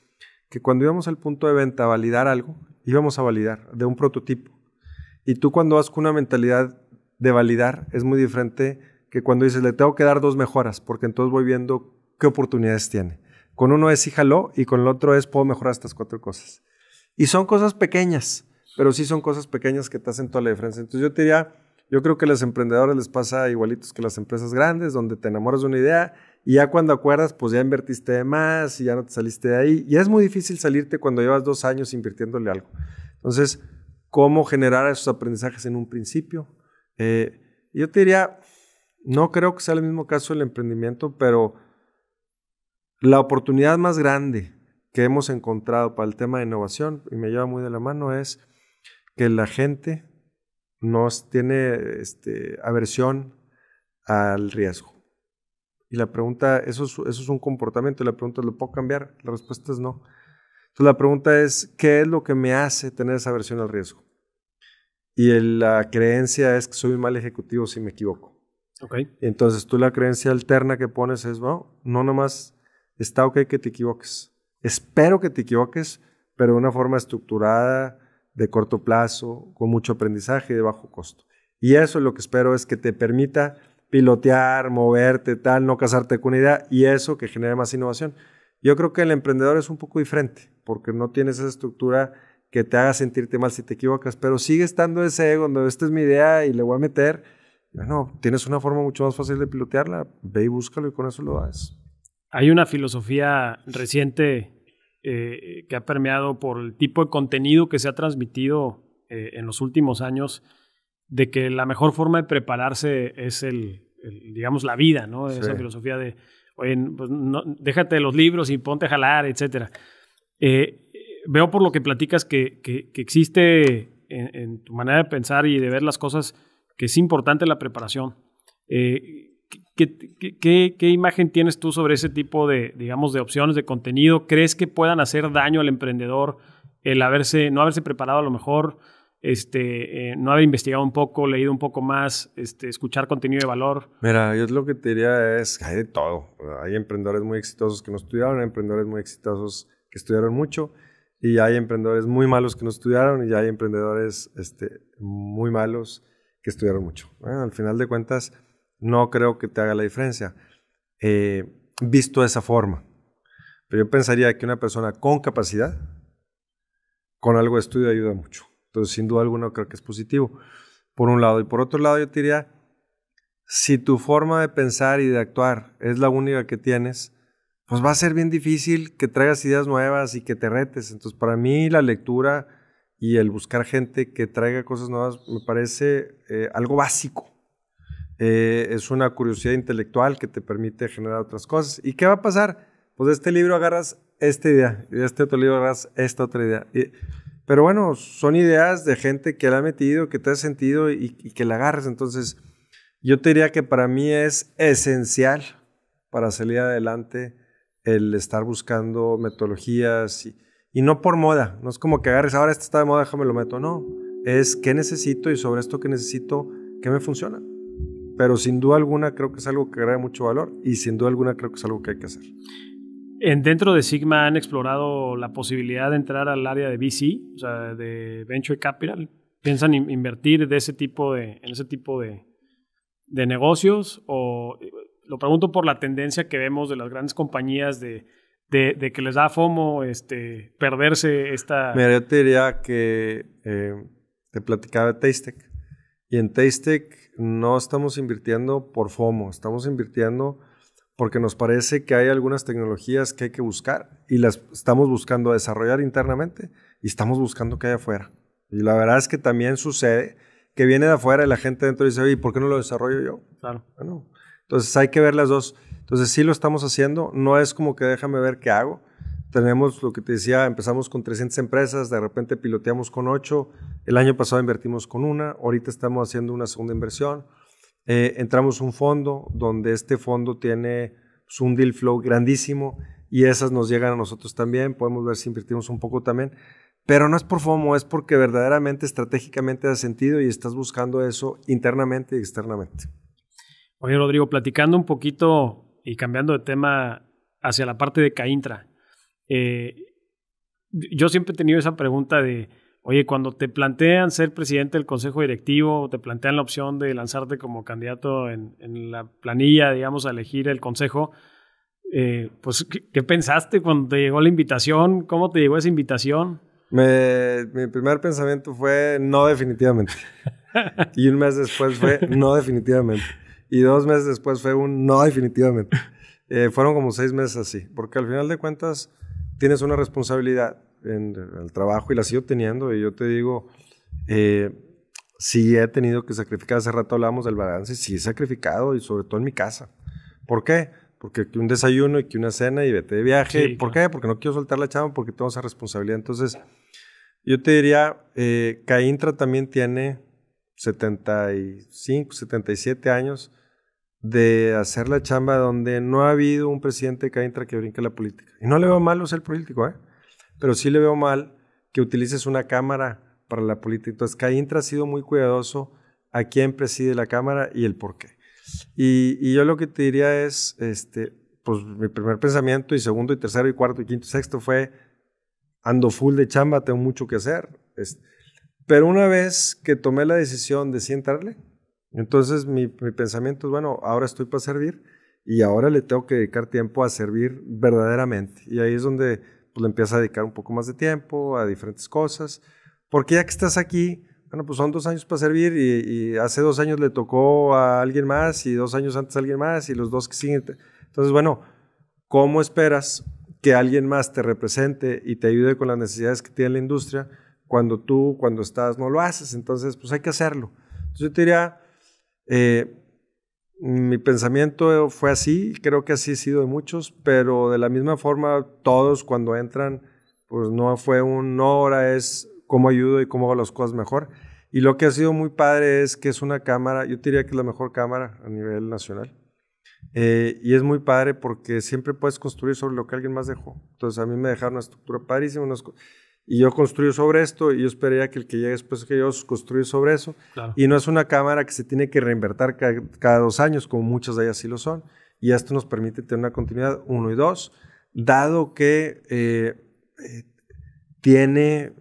que cuando íbamos al punto de venta a validar algo, íbamos a validar de un prototipo. Y tú cuando vas con una mentalidad de validar, es muy diferente que cuando dices, le tengo que dar dos mejoras, porque entonces voy viendo qué oportunidades tiene. Con uno es sí jaló y con el otro es puedo mejorar estas cuatro cosas. Y son cosas pequeñas, pero sí son cosas pequeñas que te hacen toda la diferencia. Entonces yo te diría, yo creo que a los emprendedores les pasa igualitos que a las empresas grandes, donde te enamoras de una idea y ya cuando acuerdas, pues ya invertiste de más y ya no te saliste de ahí. Y es muy difícil salirte cuando llevas dos años invirtiéndole algo. Entonces, ¿cómo generar esos aprendizajes en un principio? Eh, yo te diría, no creo que sea el mismo caso el emprendimiento, pero la oportunidad más grande que hemos encontrado para el tema de innovación, y me lleva muy de la mano, es que la gente no tiene este, aversión al riesgo. Y la pregunta, eso es, eso es un comportamiento, la pregunta es, ¿lo puedo cambiar? La respuesta es no. Entonces la pregunta es, ¿qué es lo que me hace tener esa aversión al riesgo? Y la creencia es que soy un mal ejecutivo si me equivoco. Okay. Entonces tú la creencia alterna que pones es, no, no nomás está ok que te equivoques. Espero que te equivoques, pero de una forma estructurada, de corto plazo, con mucho aprendizaje y de bajo costo. Y eso lo que espero es que te permita pilotear, moverte, tal, no casarte con una idea y eso que genere más innovación. Yo creo que el emprendedor es un poco diferente porque no tienes esa estructura que te haga sentirte mal si te equivocas, pero sigue estando ese ego esta es mi idea y le voy a meter. Bueno, tienes una forma mucho más fácil de pilotearla, ve y búscalo y con eso lo haces. Hay una filosofía reciente eh, que ha permeado por el tipo de contenido que se ha transmitido eh, en los últimos años, de que la mejor forma de prepararse es el, digamos, la vida, ¿no? Esa filosofía de, oye, pues déjate los libros y ponte a jalar, etcétera. Eh, veo por lo que platicas que, existe en, tu manera de pensar y de ver las cosas que es importante la preparación. Eh, ¿Qué, qué, imagen tienes tú sobre ese tipo de, digamos, de opciones de contenido? ¿Crees que puedan hacer daño al emprendedor el haberse, no haberse preparado a lo mejor, este, eh, no haber investigado un poco, leído un poco más, este, escuchar contenido de valor? Mira, yo lo que te diría es, hay de todo. Hay emprendedores muy exitosos que no estudiaron, hay emprendedores muy exitosos que estudiaron mucho, y hay emprendedores muy malos que no estudiaron, y hay emprendedores este, muy malos que estudiaron mucho. al final de cuentas no creo que te haga la diferencia, eh, visto de esa forma. Pero yo pensaría que una persona con capacidad, con algo de estudio, ayuda mucho. Entonces, sin duda alguna, creo que es positivo, por un lado. Y por otro lado, yo te diría, si tu forma de pensar y de actuar es la única que tienes, pues va a ser bien difícil que traigas ideas nuevas y que te retes. Entonces, para mí la lectura y el buscar gente que traiga cosas nuevas me parece eh, algo básico. Eh, es una curiosidad intelectual que te permite generar otras cosas. ¿Y qué va a pasar? Pues de este libro agarras esta idea, y de este otro libro agarras esta otra idea. pero bueno, son ideas de gente que la ha metido, que te ha sentido y, que la agarras. Entonces, yo te diría que para mí es esencial para salir adelante el estar buscando metodologías y, no por moda. No es como que agarres, ahora esto está de moda, déjame lo meto. No, es qué necesito y sobre esto que necesito, qué me funciona. Pero sin duda alguna creo que es algo que agrega mucho valor y sin duda alguna creo que es algo que hay que hacer. En, dentro de Sigma han explorado la posibilidad de entrar al área de VC, o sea, de Venture Capital. ¿Piensan invertir de ese tipo de, en ese tipo de, negocios? O eh, lo pregunto por la tendencia que vemos de las grandes compañías de, que les da FOMO este, perderse esta... Mira, yo te diría que eh, te platicaba de Tastec. Y en Tastec no estamos invirtiendo por FOMO, estamos invirtiendo porque nos parece que hay algunas tecnologías que hay que buscar y las estamos buscando desarrollar internamente y estamos buscando que haya afuera. Y la verdad es que también sucede que viene de afuera y la gente dentro dice, oye, ¿por qué no lo desarrollo yo? Claro. Bueno, entonces hay que ver las dos. Entonces sí lo estamos haciendo, no es como que déjame ver qué hago, tenemos lo que te decía, empezamos con 300 empresas, de repente piloteamos con 8, el año pasado invertimos con una, ahorita estamos haciendo una segunda inversión, eh, entramos un fondo donde este fondo tiene pues, un deal flow grandísimo y esas nos llegan a nosotros también, podemos ver si invertimos un poco también, pero no es por FOMO, es porque verdaderamente estratégicamente da sentido y estás buscando eso internamente y externamente. Oye Rodrigo, platicando un poquito y cambiando de tema hacia la parte de Caintra, eh, yo siempre he tenido esa pregunta de, oye, cuando te plantean ser presidente del consejo directivo, o te plantean la opción de lanzarte como candidato en, la planilla, digamos, a elegir el consejo, eh, pues, ¿qué, pensaste cuando te llegó la invitación? ¿Cómo te llegó esa invitación? mi primer pensamiento fue no definitivamente. *laughs* y un mes después fue no definitivamente. Y dos meses después fue un no definitivamente. Eh, fueron como seis meses así, porque al final de cuentas tienes una responsabilidad en el trabajo y la sigo teniendo. Y yo te digo, eh, si he tenido que sacrificar. Hace rato hablábamos del balance, sí he sacrificado y sobre todo en mi casa. ¿Por qué? Porque un desayuno y que una cena y vete de viaje. ¿Por qué? Porque no quiero soltar la chava porque tengo esa responsabilidad. Entonces, yo te diría, eh, también tiene 75, 77 años de hacer la chamba donde no ha habido un presidente que entra que brinque la política. Y no le veo mal ser político, ¿eh? pero sí le veo mal que utilices una cámara para la política. Entonces, Caintra ha sido muy cuidadoso a quién preside la cámara y el por qué. Y, yo lo que te diría es, este, pues mi primer pensamiento y segundo y tercero y cuarto y quinto y sexto fue, ando full de chamba, tengo mucho que hacer. Este, pero una vez que tomé la decisión de sí entrarle, entonces mi, pensamiento es, bueno, ahora estoy para servir y ahora le tengo que dedicar tiempo a servir verdaderamente. Y ahí es donde pues, le empieza a dedicar un poco más de tiempo a diferentes cosas, porque ya que estás aquí, bueno, pues son dos años para servir y, y, hace dos años le tocó a alguien más y dos años antes a alguien más y los dos que siguen. Entonces, bueno, ¿cómo esperas que alguien más te represente y te ayude con las necesidades que tiene la industria cuando tú, cuando estás, no lo haces? Entonces, pues hay que hacerlo. Entonces yo te diría, eh, mi pensamiento fue así, creo que así ha sido de muchos, pero de la misma forma todos cuando entran, pues no fue un no, ahora es cómo ayudo y cómo hago las cosas mejor. Y lo que ha sido muy padre es que es una cámara, yo diría que es la mejor cámara a nivel nacional. Eh, y es muy padre porque siempre puedes construir sobre lo que alguien más dejó. Entonces a mí me dejaron una estructura padrísima, unos, y yo construyo sobre esto y yo esperaría que el que llegue después que yo construya sobre eso. Y no es una cámara que se tiene que reinvertir cada, dos años, como muchas de ellas sí lo son. Y esto nos permite tener una continuidad, uno y dos, dado que eh, eh, tiene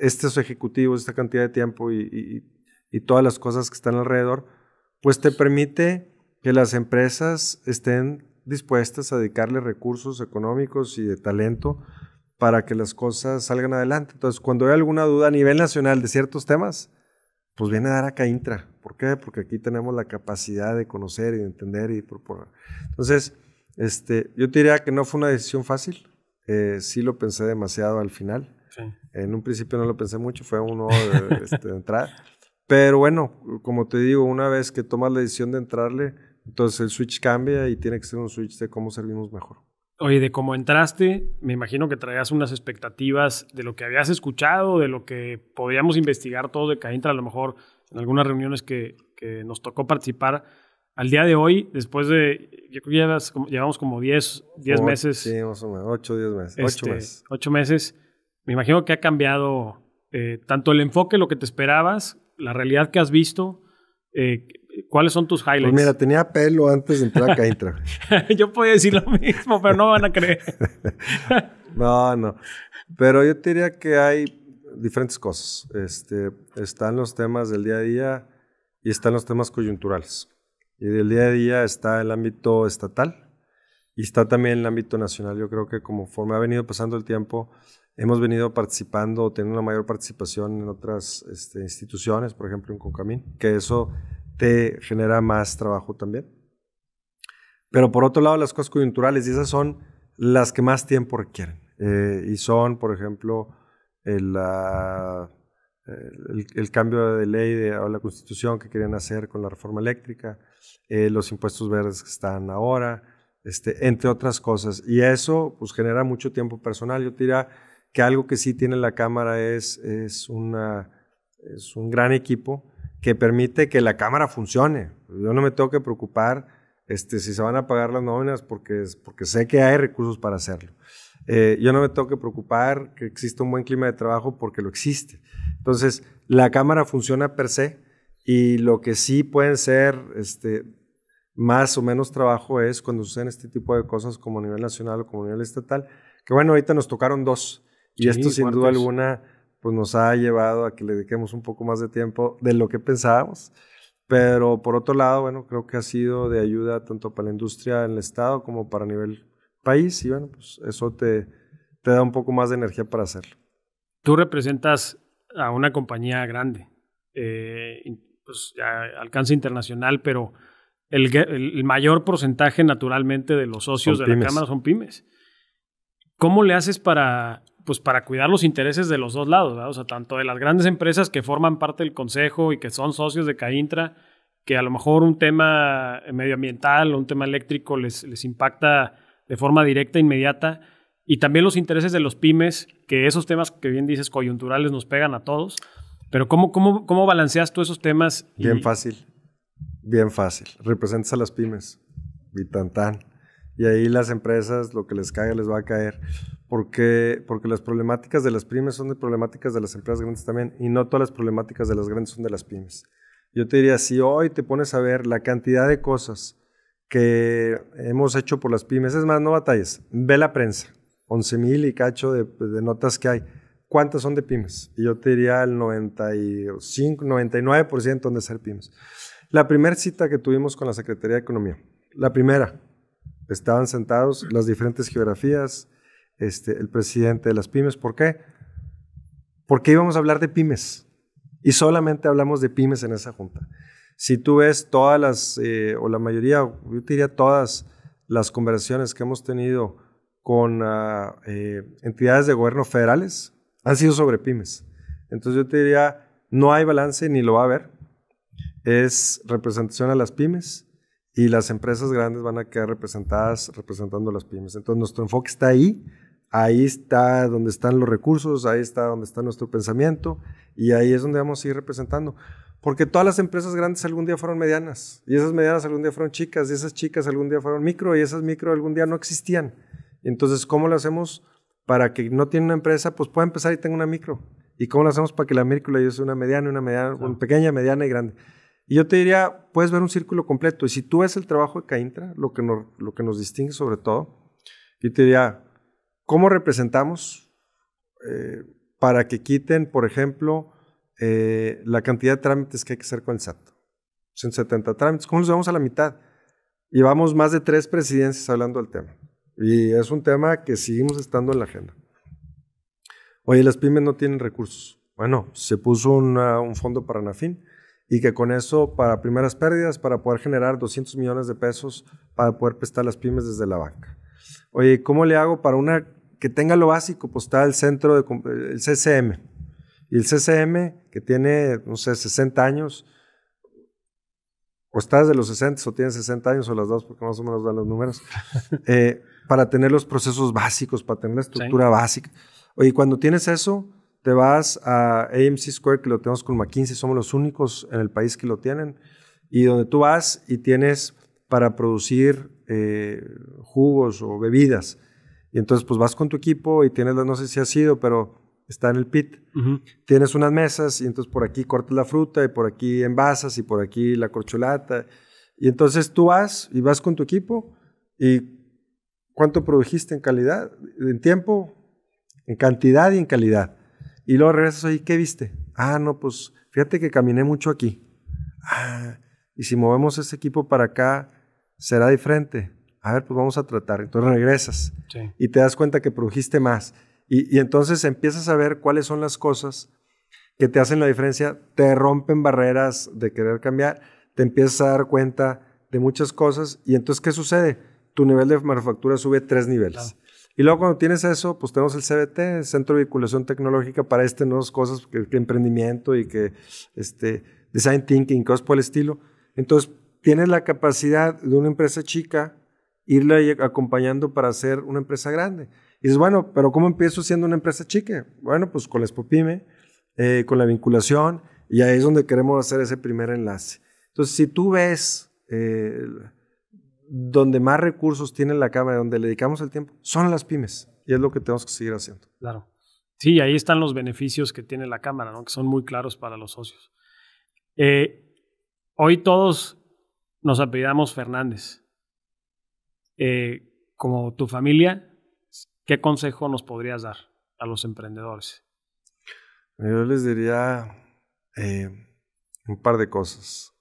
este estos ejecutivos, esta cantidad de tiempo y, y, todas las cosas que están alrededor, pues te permite que las empresas estén dispuestas a dedicarle recursos económicos y de talento para que las cosas salgan adelante. Entonces, cuando hay alguna duda a nivel nacional de ciertos temas, pues viene a dar acá Intra. ¿Por qué? Porque aquí tenemos la capacidad de conocer y de entender y proponer. Entonces, este, yo te diría que no fue una decisión fácil. Eh, sí lo pensé demasiado al final. En un principio no lo pensé mucho, fue uno de, *laughs* este, Pero bueno, como te digo, una vez que tomas la decisión de entrarle, entonces el switch cambia y tiene que ser un switch de cómo servimos mejor. Oye, de cómo entraste, me imagino que traías unas expectativas de lo que habías escuchado, de lo que podíamos investigar todo de entra, a lo mejor en algunas reuniones que, nos tocó participar. Al día de hoy, después de, yo creo que llevamos como 10, meses. Sí, más o menos, 8, 10 meses. 8 este, meses. 8 meses. Me imagino que ha cambiado eh, tanto el enfoque, lo que te esperabas, la realidad que has visto, eh, ¿Cuáles son tus pues highlights? Pues mira, tenía pelo antes de entrar acá intra. *laughs* *laughs* yo podía decir lo mismo, pero no van a creer. *laughs* no, no. Pero yo te diría que hay diferentes cosas. Este, están los temas del día a día y están los temas coyunturales. Y del día a día está el ámbito estatal y está también el ámbito nacional. Yo creo que conforme ha venido pasando el tiempo, hemos venido participando o teniendo una mayor participación en otras este, instituciones, por ejemplo en Concamín, que eso te genera más trabajo también. Pero por otro lado, las cosas coyunturales, y esas son las que más tiempo requieren. Eh, y son, por ejemplo, el, ah, eh, cambio de ley de la constitución que querían hacer con la reforma eléctrica, eh, los impuestos verdes que están ahora, este, entre otras cosas. Y eso pues, genera mucho tiempo personal. Yo te diría que algo que sí tiene la Cámara es, es, es un gran equipo que permite que la cámara funcione. Yo no me tengo que preocupar este, si se van a pagar las nóminas porque, porque sé que hay recursos para hacerlo. Eh, yo no me tengo que preocupar que exista un buen clima de trabajo porque lo existe. Entonces, la cámara funciona per se y lo que sí pueden ser este, más o menos trabajo es cuando suceden este tipo de cosas como a nivel nacional o como a nivel estatal, que bueno, ahorita nos tocaron dos y esto sin duda alguna pues nos ha llevado a que le dediquemos un poco más de tiempo de lo que pensábamos. Pero por otro lado, bueno, creo que ha sido de ayuda tanto para la industria en el Estado como para nivel país y bueno, pues eso te, te da un poco más de energía para hacerlo. Tú representas a una compañía grande, eh, pues alcance internacional, pero el, el, mayor porcentaje naturalmente de los socios de la Cámara son pymes. ¿Cómo le haces para pues para cuidar los intereses de los dos lados, ¿verdad? o sea, tanto de las grandes empresas que forman parte del consejo y que son socios de CAINTRA, que a lo mejor un tema medioambiental o un tema eléctrico les, impacta de forma directa e inmediata, y también los intereses de los pymes, que esos temas que bien dices coyunturales nos pegan a todos, pero ¿cómo, balanceas tú esos temas? Bien fácil, bien fácil. Representas a las pymes, y y ahí las empresas, lo que les caiga les va a caer. Porque, porque las problemáticas de las pymes son de problemáticas de las empresas grandes también, y no todas las problemáticas de las grandes son de las pymes. Yo te diría, si hoy te pones a ver la cantidad de cosas que hemos hecho por las pymes, es más, no batalles, ve la prensa, 11 mil y cacho de, notas que hay. ¿cuántas son de pymes? Y yo te diría el 95, 99% son de ser pymes. La primera cita que tuvimos con la Secretaría de Economía, la primera, estaban sentados las diferentes geografías, este, el presidente de las pymes. ¿Por qué? Porque íbamos a hablar de pymes y solamente hablamos de pymes en esa junta. Si tú ves todas las, eh, o la mayoría, yo diría todas las conversaciones que hemos tenido con ah, eh, entidades de gobierno federales, han sido sobre pymes. Entonces yo te diría, no hay balance ni lo va a haber. Es representación a las pymes y las empresas grandes van a quedar representadas representando a las pymes. Entonces nuestro enfoque está ahí, ahí está donde están los recursos, ahí está donde está nuestro pensamiento y ahí es donde vamos a ir representando. Porque todas las empresas grandes algún día fueron medianas y esas medianas algún día fueron chicas y esas chicas algún día fueron micro y esas micro algún día no existían. Entonces, ¿cómo lo hacemos para que no tiene una empresa? Pues pueda empezar y tenga una micro. ¿Y cómo lo hacemos para que la micro le ayude una mediana, una mediana, una pequeña, mediana y grande? Y yo te diría, puedes ver un círculo completo. Y si tú ves el trabajo de Caintra, lo que nos, lo que nos distingue sobre todo, yo te diría, ¿cómo representamos eh, para que quiten, por ejemplo, eh, la cantidad de trámites que hay que hacer con el SAT? 170 trámites, ¿cómo los vamos a la mitad? y vamos más de tres presidencias hablando del tema. Y es un tema que seguimos estando en la agenda. Oye, las pymes no tienen recursos. Bueno, se puso un fondo para NAFIN y que con eso, para primeras pérdidas, para poder generar 200 millones de pesos para poder prestar las pymes desde la banca. Oye, ¿cómo le hago para una que tenga lo básico? Pues está el centro de el CCM. Y el CCM, que tiene, no sé, 60 años, o está de los 60 o tiene 60 años o las dos, porque más o menos dan los números, *laughs* eh, para tener los procesos básicos, para tener la estructura básica. Oye, cuando tienes eso, te vas a AMC Square, que lo tenemos con McKinsey, somos los únicos en el país que lo tienen, y donde tú vas y tienes para producir eh, jugos o bebidas. Y entonces pues vas con tu equipo y tienes, no sé si ha sido, pero está en el pit. Tienes unas mesas y entonces por aquí cortas la fruta y por aquí envasas y por aquí la corcholata. Y entonces tú vas y vas con tu equipo y ¿cuánto produjiste en calidad, en tiempo, en cantidad y en calidad? Y luego regresas ahí, ¿qué viste? Ah, no, pues fíjate que caminé mucho aquí. Ah, y si movemos ese equipo para acá, será diferente. A ver, pues vamos a tratar. Entonces regresas y te das cuenta que produjiste más. Y, entonces empiezas a ver cuáles son las cosas que te hacen la diferencia, te rompen barreras de querer cambiar, te empiezas a dar cuenta de muchas cosas y entonces, ¿qué sucede? Tu nivel de manufactura sube tres niveles. Y luego cuando tienes eso, pues tenemos el CBT, Centro de Vinculación Tecnológica, para este nuevas cosas, que, el emprendimiento y que este, design thinking, cosas por el estilo. Entonces, tienes la capacidad de una empresa chica irle acompañando para hacer una empresa grande. Y dices, bueno, pero ¿cómo empiezo siendo una empresa chica? Bueno, pues con la Spopime, eh, con la vinculación, y ahí es donde queremos hacer ese primer enlace. Entonces, si tú ves... Eh, donde más recursos tiene la Cámara, donde le dedicamos el tiempo, son las pymes. Y es lo que tenemos que seguir haciendo. Claro. Sí, ahí están los beneficios que tiene la Cámara, que son muy claros para los socios. Eh, hoy todos nos apellidamos Fernández. Eh, como tu familia, ¿qué consejo nos podrías dar a los emprendedores? Yo les diría eh, un par de cosas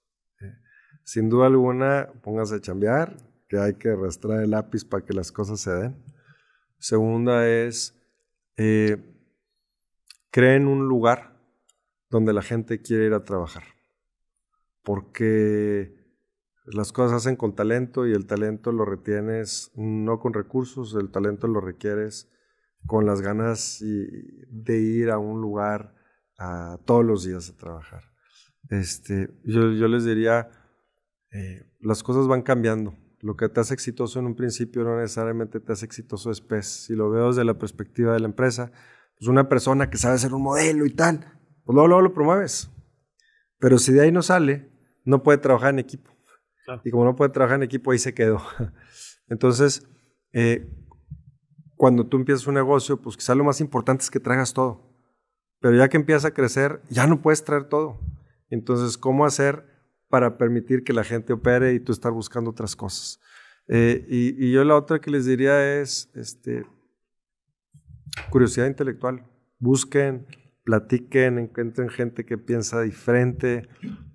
sin duda alguna, póngase a chambear, que hay que arrastrar el lápiz para que las cosas se den. Segunda es, eh, creen un lugar donde la gente quiere ir a trabajar, porque las cosas se hacen con talento y el talento lo retienes no con recursos, el talento lo requieres con las ganas de ir a un lugar a todos los días a trabajar. Este, yo les diría, eh, las cosas van cambiando. Lo que te hace exitoso en un principio no necesariamente te hace exitoso después. Si lo veo desde la perspectiva de la empresa, pues una persona que sabe ser un modelo y tal, pues luego, luego lo promueves. Pero si de ahí no sale, no puede trabajar en equipo. Y como no puede trabajar en equipo, ahí se quedó. *laughs* Entonces, eh, cuando tú empiezas un negocio, pues quizá lo más importante es que traigas todo. Pero ya que empiezas a crecer, ya no puedes traer todo. Entonces, ¿cómo hacer? para permitir que la gente opere y tú estar buscando otras cosas. Eh, y, yo la otra que les diría es este, curiosidad intelectual. Busquen, platiquen, encuentren gente que piensa diferente,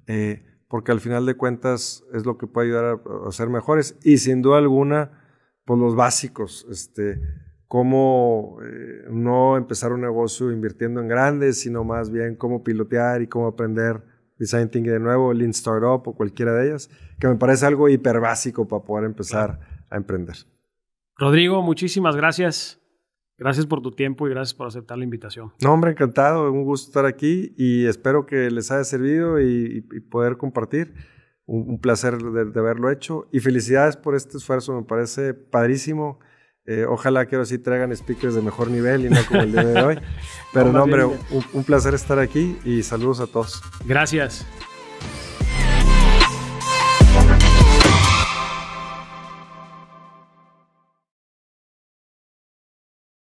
eh, porque al final de cuentas es lo que puede ayudar a, ser mejores. Y sin duda alguna, por pues los básicos, este, cómo eh, no empezar un negocio invirtiendo en grandes, sino más bien cómo pilotear y cómo aprender Design Thinking de nuevo, Lean Startup o cualquiera de ellas, que me parece algo hiper básico para poder empezar a emprender. Rodrigo, muchísimas gracias. Gracias por tu tiempo y gracias por aceptar la invitación. No, hombre, encantado, un gusto estar aquí y espero que les haya servido y, poder compartir. Un, placer de haberlo hecho y felicidades por este esfuerzo, me parece padrísimo eh, ojalá que ahora sí traigan speakers de mejor nivel y no como el día de hoy. *laughs* Pero no, hombre, un placer estar aquí y saludos a todos. Gracias.